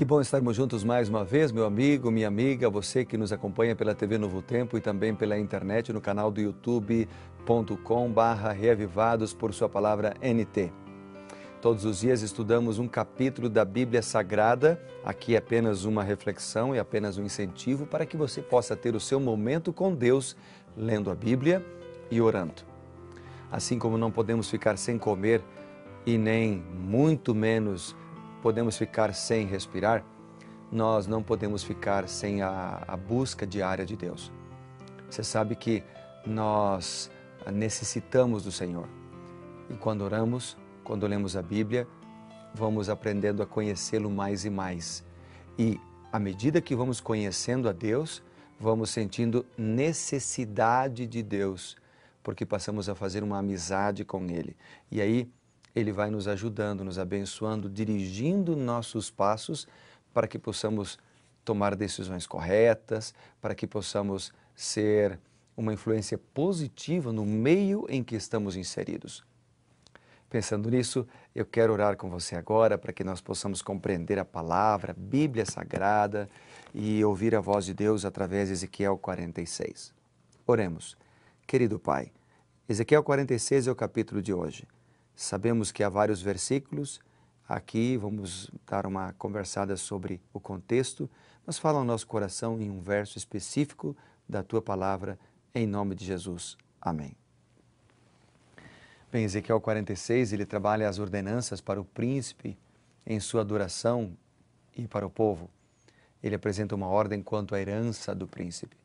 Que bom estarmos juntos mais uma vez, meu amigo, minha amiga, você que nos acompanha pela TV Novo Tempo e também pela internet no canal do youtube.com/barra reavivados por sua palavra NT. Todos os dias estudamos um capítulo da Bíblia Sagrada. Aqui é apenas uma reflexão e apenas um incentivo para que você possa ter o seu momento com Deus lendo a Bíblia e orando. Assim como não podemos ficar sem comer e nem muito menos podemos ficar sem respirar, nós não podemos ficar sem a, a busca diária de Deus. Você sabe que nós necessitamos do Senhor. E quando oramos, quando lemos a Bíblia, vamos aprendendo a conhecê-lo mais e mais. E à medida que vamos conhecendo a Deus, vamos sentindo necessidade de Deus, porque passamos a fazer uma amizade com Ele. E aí ele vai nos ajudando, nos abençoando, dirigindo nossos passos para que possamos tomar decisões corretas, para que possamos ser uma influência positiva no meio em que estamos inseridos. Pensando nisso, eu quero orar com você agora para que nós possamos compreender a palavra, a Bíblia Sagrada e ouvir a voz de Deus através de Ezequiel 46. Oremos. Querido Pai, Ezequiel 46 é o capítulo de hoje. Sabemos que há vários versículos. Aqui vamos dar uma conversada sobre o contexto, mas fala ao nosso coração em um verso específico da tua palavra, em nome de Jesus. Amém. Bem, Ezequiel 46, ele trabalha as ordenanças para o príncipe em sua adoração e para o povo. Ele apresenta uma ordem quanto à herança do príncipe.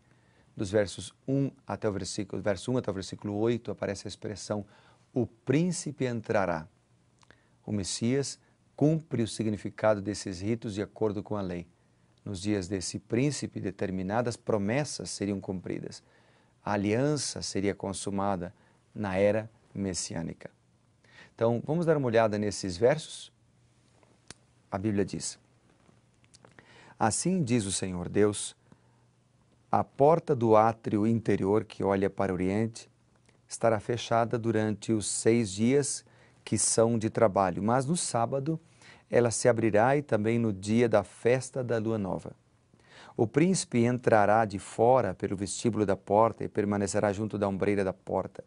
Dos versos 1 até o versículo, verso 1 até o versículo 8 aparece a expressão o príncipe entrará. O Messias cumpre o significado desses ritos de acordo com a lei. Nos dias desse príncipe, determinadas promessas seriam cumpridas. A aliança seria consumada na era messiânica. Então, vamos dar uma olhada nesses versos? A Bíblia diz: Assim diz o Senhor Deus, a porta do átrio interior que olha para o Oriente estará fechada durante os seis dias que são de trabalho, mas no sábado ela se abrirá e também no dia da festa da lua nova. O príncipe entrará de fora pelo vestíbulo da porta e permanecerá junto da ombreira da porta.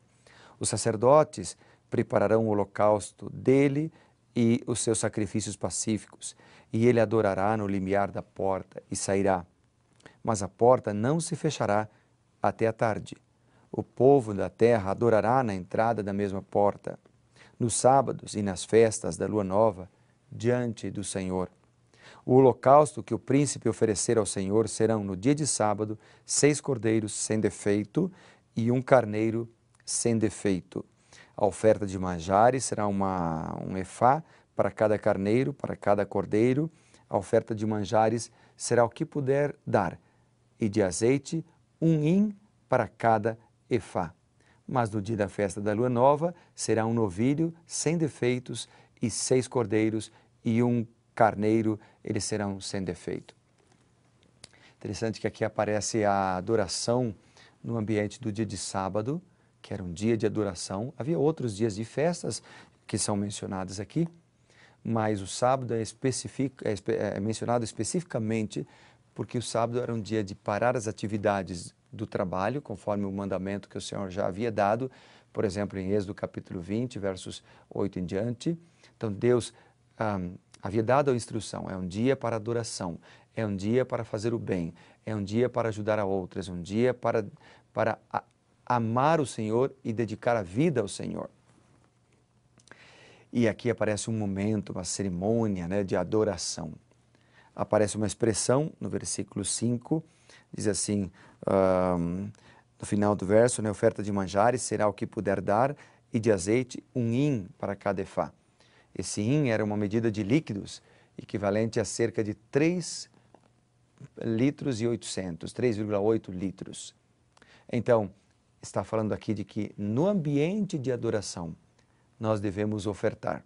Os sacerdotes prepararão o holocausto dele e os seus sacrifícios pacíficos, e ele adorará no limiar da porta e sairá. Mas a porta não se fechará até a tarde. O povo da terra adorará na entrada da mesma porta, nos sábados e nas festas da lua nova, diante do Senhor. O holocausto que o príncipe oferecer ao Senhor serão, no dia de sábado, seis cordeiros sem defeito e um carneiro sem defeito. A oferta de manjares será uma, um efá para cada carneiro, para cada cordeiro. A oferta de manjares será o que puder dar, e de azeite, um hin para cada Efá. Mas no dia da festa da lua nova será um novilho sem defeitos e seis cordeiros e um carneiro, eles serão sem defeito. Interessante que aqui aparece a adoração no ambiente do dia de sábado, que era um dia de adoração. Havia outros dias de festas que são mencionados aqui, mas o sábado é, é, é mencionado especificamente porque o sábado era um dia de parar as atividades do trabalho, conforme o mandamento que o Senhor já havia dado, por exemplo, em Êxodo capítulo 20, versos 8 em diante. Então, Deus havia dado a instrução: é um dia para adoração, é um dia para fazer o bem, é um dia para ajudar a outras, é um dia para, para a, amar o Senhor e dedicar a vida ao Senhor. E aqui aparece um momento, uma cerimônia né, de adoração aparece uma expressão no versículo 5, diz assim, um, no final do verso, né, oferta de manjares será o que puder dar, e de azeite um hin para cada efá. Esse hin era uma medida de líquidos, equivalente a cerca de 3 litros e 800, 3,8 litros. Então, está falando aqui de que no ambiente de adoração nós devemos ofertar.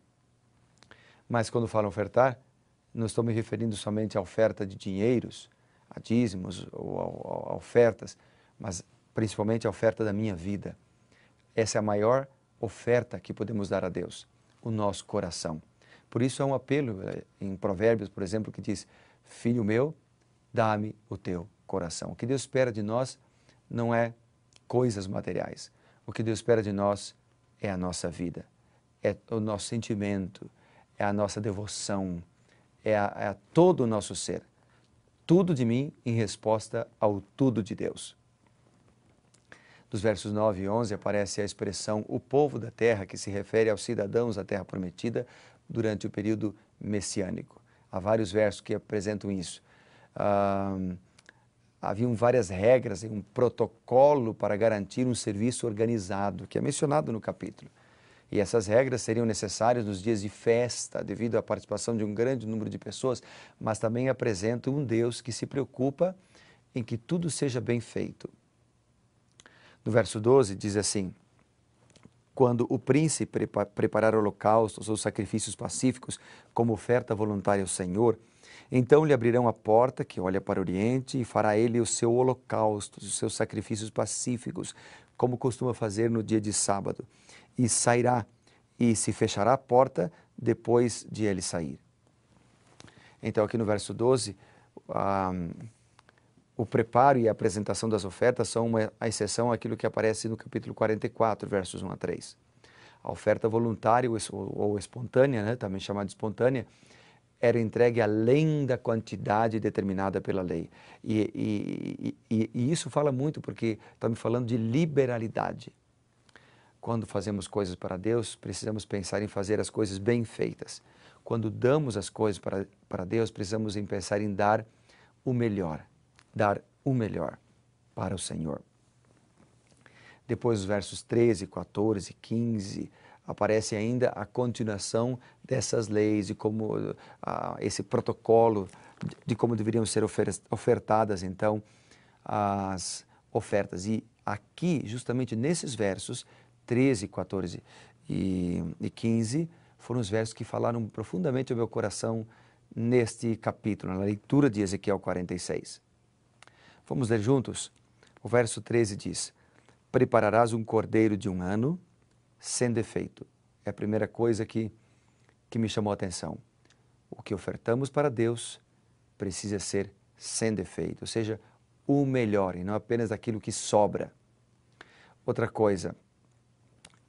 Mas quando fala ofertar, não estou me referindo somente à oferta de dinheiros, a dízimos ou a, a ofertas, mas principalmente a oferta da minha vida. Essa é a maior oferta que podemos dar a Deus, o nosso coração. Por isso há um apelo eh, em Provérbios, por exemplo, que diz: Filho meu, dá-me o teu coração. O que Deus espera de nós não é coisas materiais. O que Deus espera de nós é a nossa vida, é o nosso sentimento, é a nossa devoção, é, a, é a todo o nosso ser. Tudo de mim em resposta ao tudo de Deus. Dos versos 9 e 11 aparece a expressão o povo da terra, que se refere aos cidadãos da terra prometida durante o período messiânico. Há vários versos que apresentam isso. Ah, haviam várias regras, um protocolo para garantir um serviço organizado, que é mencionado no capítulo. E essas regras seriam necessárias nos dias de festa, devido à participação de um grande número de pessoas, mas também apresenta um Deus que se preocupa em que tudo seja bem feito. No verso 12 diz assim: Quando o príncipe preparar holocaustos ou sacrifícios pacíficos como oferta voluntária ao Senhor, então lhe abrirão a porta que olha para o Oriente e fará ele o seu holocausto, os seus sacrifícios pacíficos, como costuma fazer no dia de sábado, e sairá, e se fechará a porta depois de ele sair. Então, aqui no verso 12, ah, o preparo e a apresentação das ofertas são uma exceção àquilo que aparece no capítulo 44, versos 1 a 3. A oferta voluntária ou espontânea, né, também chamada espontânea, era entregue além da quantidade determinada pela lei. E, e, e, e isso fala muito porque tá estamos falando de liberalidade. Quando fazemos coisas para Deus, precisamos pensar em fazer as coisas bem feitas. Quando damos as coisas para, para Deus, precisamos em pensar em dar o melhor, dar o melhor para o Senhor. Depois os versos 13, 14, 15, aparece ainda a continuação dessas leis e como uh, esse protocolo de, de como deveriam ser ofertadas então as ofertas. E aqui, justamente nesses versos 13, 14 e, e 15, foram os versos que falaram profundamente ao meu coração neste capítulo, na leitura de Ezequiel 46. Vamos ler juntos? O verso 13 diz: Prepararás um cordeiro de um ano sem defeito. É a primeira coisa que, que me chamou a atenção. O que ofertamos para Deus precisa ser sem defeito, ou seja, o melhor e não apenas aquilo que sobra. Outra coisa,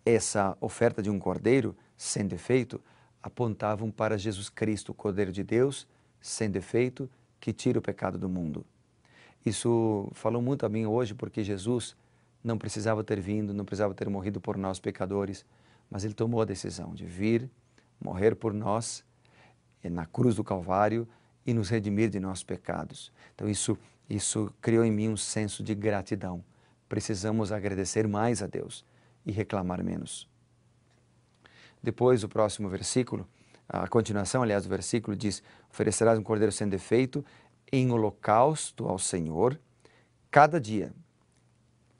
essa oferta de um cordeiro sem defeito apontavam para Jesus Cristo, o Cordeiro de Deus, sem defeito, que tira o pecado do mundo. Isso falou muito a mim hoje porque Jesus não precisava ter vindo, não precisava ter morrido por nós pecadores, mas ele tomou a decisão de vir, morrer por nós eh, na cruz do Calvário e nos redimir de nossos pecados. Então isso isso criou em mim um senso de gratidão. Precisamos agradecer mais a Deus e reclamar menos. Depois o próximo versículo, a continuação, aliás, do versículo diz: oferecerás um cordeiro sem defeito em holocausto ao Senhor cada dia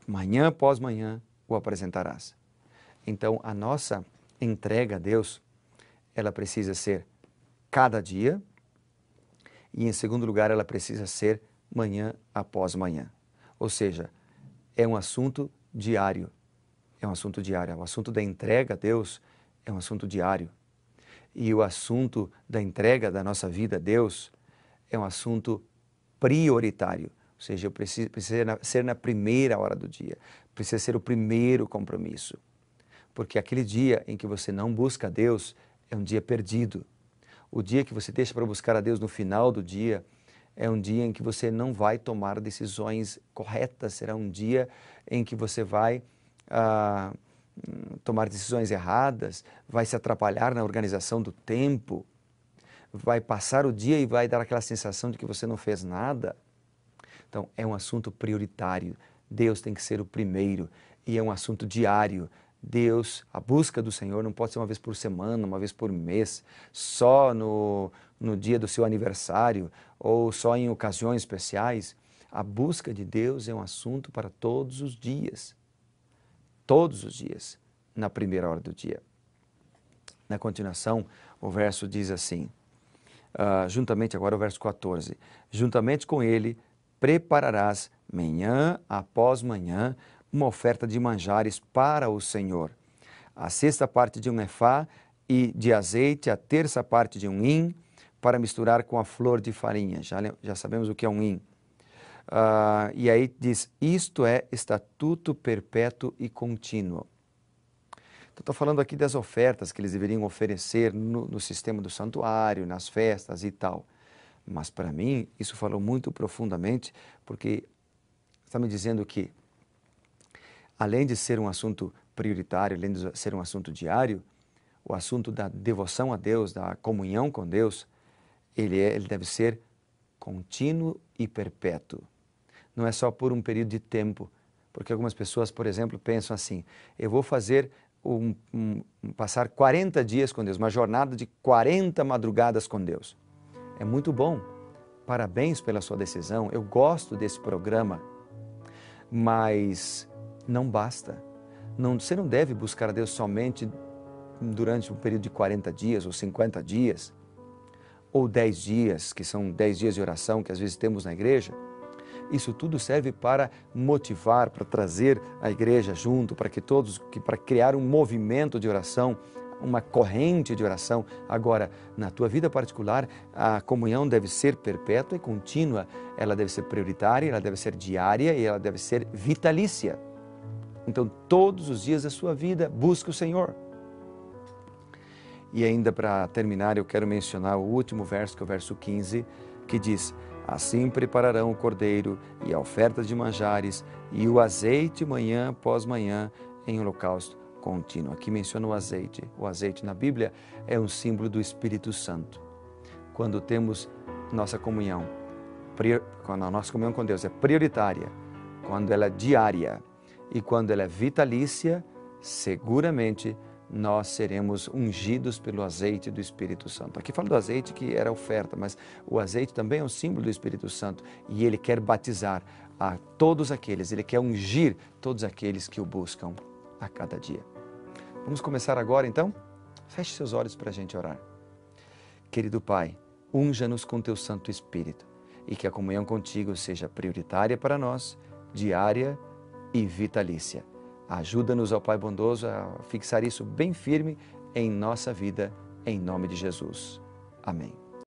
manhã após manhã o apresentarás. Então, a nossa entrega a Deus, ela precisa ser cada dia e, em segundo lugar, ela precisa ser manhã após manhã. Ou seja, é um assunto diário. É um assunto diário. O assunto da entrega a Deus é um assunto diário. E o assunto da entrega da nossa vida a Deus é um assunto prioritário. Ou seja, eu preciso, preciso ser na primeira hora do dia, precisa ser o primeiro compromisso. Porque aquele dia em que você não busca a Deus é um dia perdido. O dia que você deixa para buscar a Deus no final do dia é um dia em que você não vai tomar decisões corretas, será um dia em que você vai ah, tomar decisões erradas, vai se atrapalhar na organização do tempo, vai passar o dia e vai dar aquela sensação de que você não fez nada. Então, é um assunto prioritário. Deus tem que ser o primeiro e é um assunto diário. Deus, a busca do Senhor não pode ser uma vez por semana, uma vez por mês, só no, no dia do seu aniversário ou só em ocasiões especiais. A busca de Deus é um assunto para todos os dias. Todos os dias, na primeira hora do dia. Na continuação, o verso diz assim, uh, juntamente agora o verso 14: Juntamente com ele prepararás manhã após manhã uma oferta de manjares para o Senhor. A sexta parte de um efá e de azeite, a terça parte de um hin, para misturar com a flor de farinha. Já, já sabemos o que é um hin. Uh, e aí diz: Isto é estatuto perpétuo e contínuo. estou falando aqui das ofertas que eles deveriam oferecer no, no sistema do santuário, nas festas e tal. Mas para mim, isso falou muito profundamente, porque está me dizendo que, além de ser um assunto prioritário, além de ser um assunto diário, o assunto da devoção a Deus, da comunhão com Deus, ele, é, ele deve ser contínuo e perpétuo. Não é só por um período de tempo, porque algumas pessoas, por exemplo, pensam assim: eu vou fazer um, um, passar 40 dias com Deus, uma jornada de 40 madrugadas com Deus. É muito bom. Parabéns pela sua decisão. Eu gosto desse programa. Mas não basta. Não, você não deve buscar a Deus somente durante um período de 40 dias ou 50 dias ou 10 dias, que são 10 dias de oração que às vezes temos na igreja. Isso tudo serve para motivar, para trazer a igreja junto, para que todos, para criar um movimento de oração uma corrente de oração. Agora, na tua vida particular, a comunhão deve ser perpétua e contínua. Ela deve ser prioritária, ela deve ser diária e ela deve ser vitalícia. Então, todos os dias da sua vida, busque o Senhor. E ainda para terminar, eu quero mencionar o último verso, que é o verso 15, que diz: Assim prepararão o cordeiro e a oferta de manjares e o azeite manhã após manhã em holocausto contínua. Aqui menciona o azeite. O azeite na Bíblia é um símbolo do Espírito Santo. Quando temos nossa comunhão, quando a nossa comunhão com Deus é prioritária, quando ela é diária e quando ela é vitalícia, seguramente nós seremos ungidos pelo azeite do Espírito Santo. Aqui fala do azeite que era oferta, mas o azeite também é um símbolo do Espírito Santo e ele quer batizar a todos aqueles, ele quer ungir todos aqueles que o buscam a cada dia. Vamos começar agora então? Feche seus olhos para a gente orar. Querido Pai, unja-nos com teu Santo Espírito e que a comunhão contigo seja prioritária para nós, diária e vitalícia. Ajuda-nos, ó Pai bondoso, a fixar isso bem firme em nossa vida, em nome de Jesus. Amém.